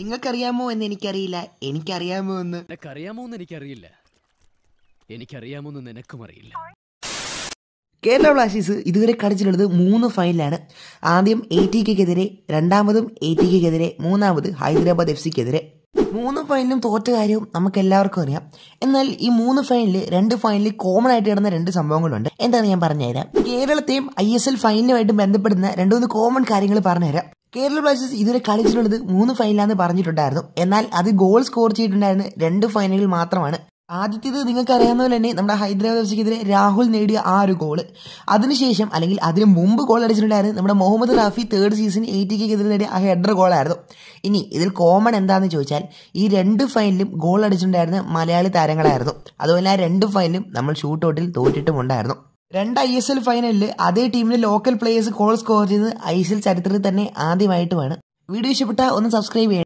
നിങ്ങൾക്കറിയാമോ എന്ന് എനിക്കറിയില്ല എനിക്കറിയാമോ എന്ന് നിനക്കറിയാമോ എന്ന് എനിക്കറിയില്ല എനിക്കറിയാമോ എന്ന് നിനക്കും അറിയില്ല കേരള ബ്ലാസ്റ്റേഴ്സ് ഇതുവരെ കളിച്ചിട്ടുള്ളത് മൂന്ന് ഫൈനലാണ് ആദ്യം എ ടി കെക്കെതിരെ രണ്ടാമതും എ ടി കെക്കെതിരെ മൂന്നാമത് ഹൈദരാബാദ് എഫ് സിക്കെതിരെ മൂന്ന് ഫൈനലും തോറ്റ കാര്യവും നമുക്ക് എല്ലാവർക്കും അറിയാം എന്നാൽ ഈ മൂന്ന് ഫൈനലിൽ രണ്ട് ഫൈനലിൽ കോമൺ ആയിട്ട് കിടന്ന രണ്ട് സംഭവങ്ങളുണ്ട് എന്താണ് ഞാൻ പറഞ്ഞുതരാം കേരളത്തെയും ഐ എസ് എൽ ഫൈനലുമായിട്ട് ബന്ധപ്പെടുന്ന രണ്ടു മൂന്ന് കോമൺ കാര്യങ്ങൾ പറഞ്ഞുതരാം കേരള ബ്ലാസ്റ്റേഴ്സ് ഇതുവരെ കളിച്ചിട്ടുള്ളത് മൂന്ന് ഫൈനലാന്ന് പറഞ്ഞിട്ടുണ്ടായിരുന്നു എന്നാൽ അത് ഗോൾ സ്കോർ ചെയ്തിട്ടുണ്ടായിരുന്ന രണ്ട് ഫൈനലുകൾ മാത്രമാണ് ആദ്യത്തേത് നിങ്ങൾക്ക് അറിയാവുന്ന പോലെ തന്നെ നമ്മുടെ ഹൈദരാബാദ് എഫ്സിക്കെതിരെ രാഹുൽ നേടിയ ആ ഒരു ഗോൾ അതിനുശേഷം അല്ലെങ്കിൽ അതിന് മുമ്പ് ഗോൾ അടിച്ചിട്ടുണ്ടായിരുന്നു നമ്മുടെ മുഹമ്മദ് റാഫി തേർഡ് സീസൺ എയ്റ്റിക്കെതിരെ നേടിയ ആ ഹെഡർ ഗോളായിരുന്നു ഇനി ഇതിൽ കോമൺ എന്താണെന്ന് ചോദിച്ചാൽ ഈ രണ്ട് ഫൈനലും ഗോൾ അടിച്ചിട്ടുണ്ടായിരുന്ന മലയാളി താരങ്ങളായിരുന്നു അതുപോലെ ആ രണ്ട് ഫൈനലും നമ്മൾ ഷൂട്ടൗട്ടിൽ തോറ്റിട്ടുമുണ്ടായിരുന്നു രണ്ട് ഐ എസ് എൽ ഫൈനലിൽ അതേ ടീമിലെ ലോക്കൽ പ്ലേയേഴ്സ് കോൾ സ്കോർ ചെയ്ത് ഐ എസ് എൽ ചരിത്രത്തിൽ തന്നെ ആദ്യമായിട്ടുമാണ് വീഡിയോ ഇഷ്ടപ്പെട്ട ഒന്ന് സബ്സ്ക്രൈബ് ചെയ്യണം